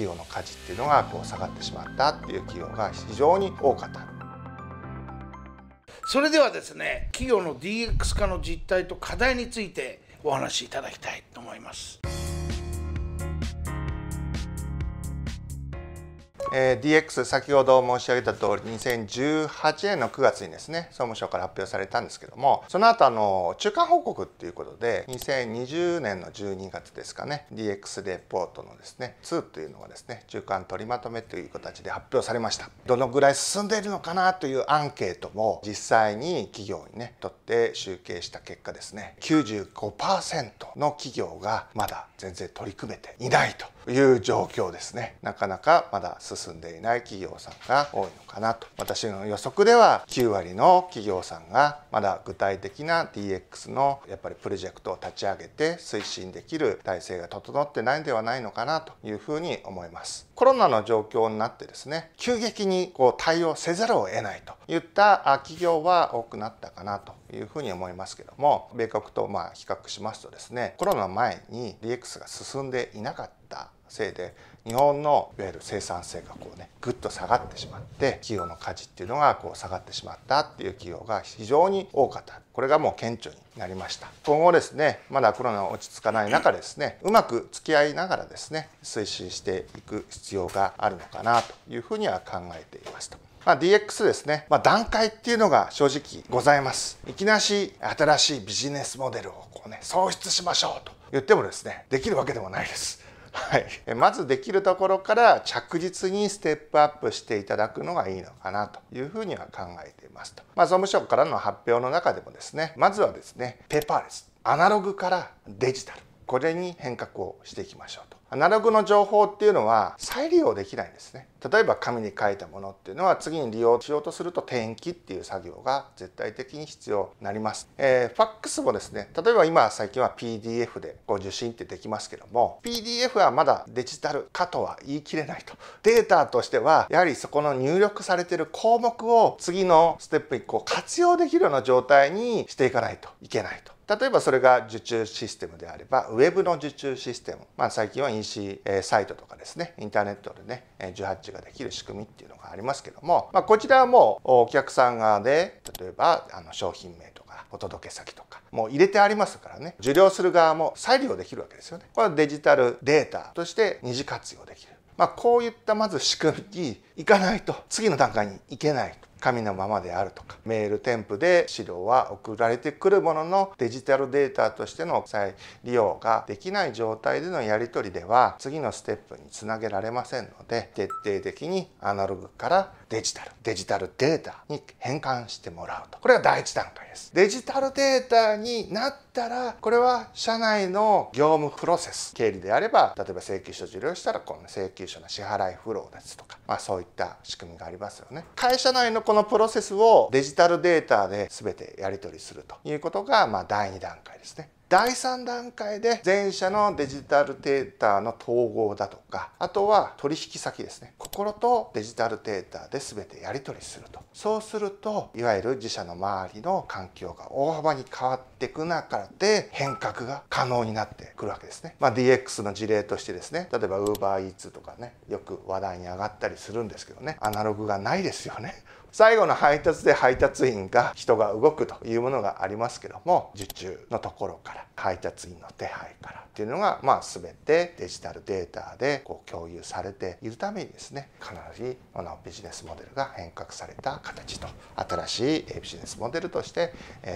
企業の価値っていうのがこう下がってしまったっていう企業が非常に多かったそれではですね企業の DX 化の実態と課題についてお話しいただきたいと思います。えー、DX 先ほど申し上げた通り2018年の9月にですね総務省から発表されたんですけどもその後あの中間報告っていうことで2020年の12月ですかね DX レポートのですね2というのがですね中間取りまとめという形で発表されましたどのぐらい進んでいるのかなというアンケートも実際に企業にね取って集計した結果ですね95%の企業がまだ全然取り組めていないという状況ですねなかなかまだ進んでいない企業さんが多いのかなと私の予測では9割の企業さんがまだ具体的な DX のやっぱりプロジェクトを立ち上げて推進できる体制が整ってないんではないのかなというふうに思いますコロナの状況になってですね急激にこう対応せざるを得ないといった企業は多くなったかなというふうに思いますけども米国とまあ比較しますとですねコロナ前に DX が進んでいなかったったせいで日本のいわゆる生産性がこうねぐっと下がってしまって企業の価値っていうのがこう下がってしまったっていう企業が非常に多かったこれがもう顕著になりました今後ですねまだコロナ落ち着かない中ですねうまく付き合いながらですね推進していく必要があるのかなというふうには考えていますと。まあ、DX ですね、まあ、段階っていうのが正直ございますいきなし新しいビジネスモデルをこうね創出しましょうと言ってもですねできるわけでもないですはい、まずできるところから着実にステップアップしていただくのがいいのかなというふうには考えていますと、まあ、総務省からの発表の中でもですねまずはですねペーパーレスアナログからデジタルこれに変革をしていきましょうとアナログの情報っていうのは再利用できないんですね。例えば紙に書いたものっていうのは次に利用しようとすると転記っていう作業が絶対的に必要になります。えー、ファックスもですね、例えば今最近は PDF でご受信ってできますけども、PDF はまだデジタル化とは言い切れないと。データとしてはやはりそこの入力されてる項目を次のステップにこう活用できるような状態にしていかないといけないと。例えばそれが受注システムであれば、ウェブの受注システム、まあ、最近は EC サイトとかですね、インターネットでね、受発注ができる仕組みっていうのがありますけども、まあ、こちらはもうお客さん側で、例えばあの商品名とかお届け先とか、もう入れてありますからね、受領する側も再利用できるわけですよね。これはデジタルデータとして二次活用できる。まあ、こういったまず仕組みにいかないと、次の段階に行けないと。紙のままであるとかメール添付で資料は送られてくるもののデジタルデータとしての再利用ができない状態でのやり取りでは次のステップにつなげられませんので徹底的にアナログからデジタルデジタルデータに変換してもらうとこれが第1段階ですデジタルデータになったらこれは社内の業務プロセス経理であれば例えば請求書受領したらこの請求書の支払いフローですとか、まあ、そういった仕組みがありますよね会社内のこのプロセスをデジタルデータで全てやり取りするということが、まあ、第2段階ですね第3段階で前者のデジタルデータの統合だとかあとは取引先ですね心とデジタルデータで全てやり取りするとそうするといわゆる自社の周りの環境が大幅に変わっていく中で変革が可能になってくるわけですね、まあ、DX の事例としてですね例えば UberEats とかねよく話題に上がったりするんですけどねアナログがないですよね最後の配達で配達員が人が動くというものがありますけども受注のところから配達員の手配からっていうのがまあ全てデジタルデータでこう共有されているためにですねかなりこのビジネスモデルが変革された形と新しいビジネスモデルとして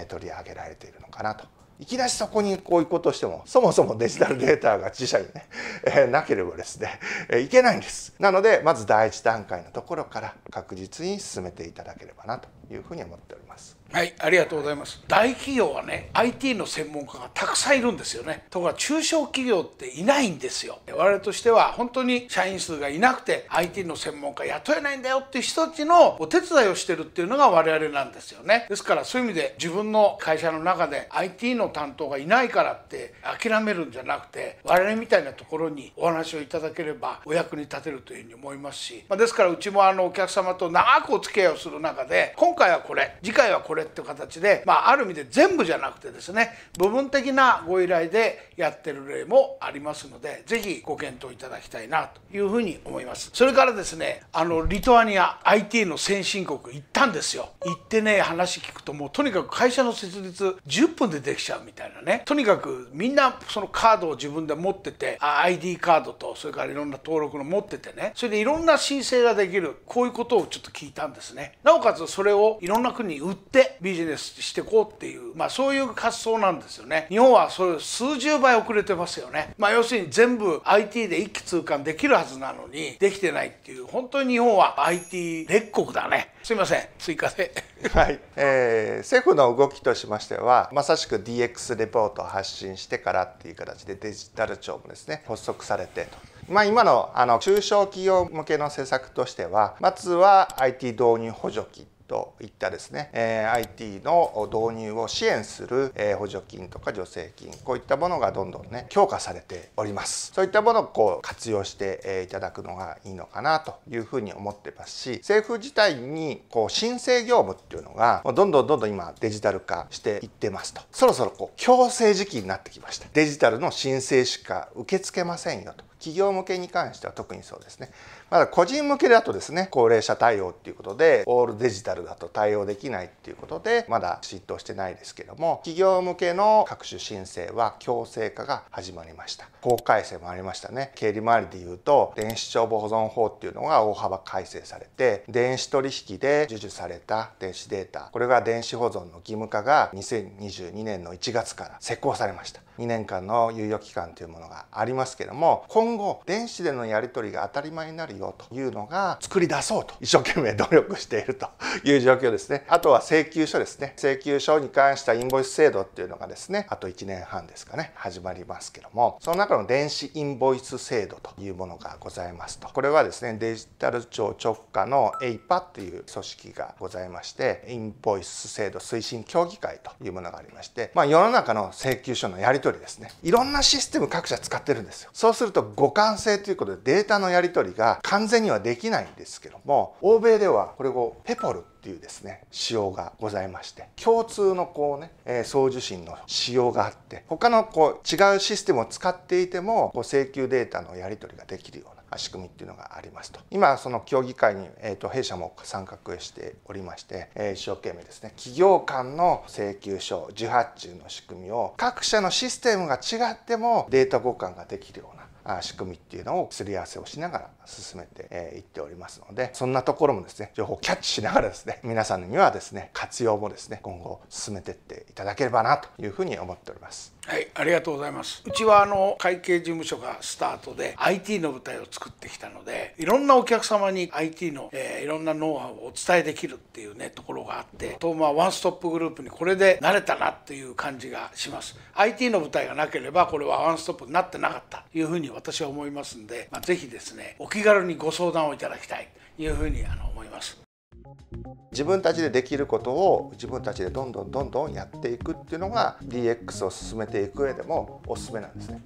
取り上げられているのかなといきなりそこにこう行こうとしても、そもそもデジタルデータが自社にね、えー、なければですね、えー、いけないんです。なので、まず第一段階のところから確実に進めていただければなというふうに思っておりますはいありがとうございます、大企業はね IT の専門家がたくさんいるんですよねところが中小企業っていないんですよ我々としては本当に社員数がいなくて IT の専門家雇えないんだよっていう人たちのお手伝いをしてるっていうのが我々なんですよねですからそういう意味で自分の会社の中で IT の担当がいないからって諦めるんじゃなくて我々みたいなところにお話をいただければお役に立てるというふうに思いますし、まあ、ですからうちもあのお客様と長くお付き合いをする中で今今回はこれ次回はこれっていう形で、まあ、ある意味で全部じゃなくてですね部分的なご依頼でやってる例もありますので是非ご検討いただきたいなというふうに思いますそれからですねあのリトアニア IT の先進国行ったんですよ行ってね話聞くともうとにかく会社の設立10分でできちゃうみたいなねとにかくみんなそのカードを自分で持ってて ID カードとそれからいろんな登録の持っててねそれでいろんな申請ができるこういうことをちょっと聞いたんですねなおかつそれをいろんな国に売ってビジネスしてこうっていう、まあ、そういう活動なんですよね日本はそれ数十倍遅れてますよね、まあ、要するに全部 IT で一気通貫できるはずなのにできてないっていう本当に日本は IT 列国だねすいません追加で はい、えー、政府の動きとしましてはまさしく DX レポートを発信してからっていう形でデジタル庁もですね発足されてとまあ、今のあの中小企業向けの政策としてはまずは IT 導入補助金といったですね、え IT の導入を支援する、え補助金とか助成金こういったものがどんどんね強化されておりますそういったものをこう活用して、えいただくのがいいのかなというふうに思ってますし政府自体にこう申請業務っていうのがどんどんどんどん今デジタル化していってますとそろそろこう強制時期になってきましたデジタルの申請しか受け付けませんよと企業向けに関しては特にそうですねまだ個人向けだとですね高齢者対応っていうことでオールデジタルだと対応できないっていうことでまだ浸透してないですけども企業向けの各種申請は強制化が始まりました法改正もありましたね経理回りでいうと電子帳簿保存法っていうのが大幅改正されて電子取引で授受された電子データこれが電子保存の義務化が2022年の1月から施行されました2年間の猶予期間というものがありますけども今今後電子でのやり取りが当たり前になるよというのが作り出そうと一生懸命努力しているという状況ですね あとは請求書ですね請求書に関したインボイス制度っていうのがですねあと1年半ですかね始まりますけどもその中の電子インボイス制度というものがございますとこれはですねデジタル庁直下の APA っていう組織がございましてインボイス制度推進協議会というものがありまして、まあ、世の中の請求書のやり取りですねいろんなシステム各社使ってるんですよそうすると互換性ということでデータのやり取りが完全にはできないんですけども欧米ではこれをペポルっていうですね仕様がございまして共通のこうね、え送受信の仕様があって他のこう違うシステムを使っていてもこう請求データのやり取りができるような仕組みっていうのがありますと今その協議会に、えー、と弊社も参画しておりまして、えー、一生懸命ですね企業間の請求書受発注の仕組みを各社のシステムが違ってもデータ交換ができるような仕組みっていうのをすり合わせをしながら進めていっておりますのでそんなところもですね情報をキャッチしながらですね皆さんにはですね活用もですね今後進めていっていただければなというふうに思っております。はい、ありがとうございます。うちはあの会計事務所がスタートで IT の舞台を作ってきたので、いろんなお客様に IT の、えー、いろんなノウハウをお伝えできるっていうねところがあってと、まあ、ワンストップグループにこれで慣れたなっていう感じがします IT の舞台がなければこれはワンストップになってなかったというふうに私は思いますんで、まあ、ぜひですねお気軽にご相談をいただきたいというふうにあの思います。自分たちでできることを自分たちでどんどんどんどんやっていくっていうのが DX を進めていく上でもおすすめなんですね。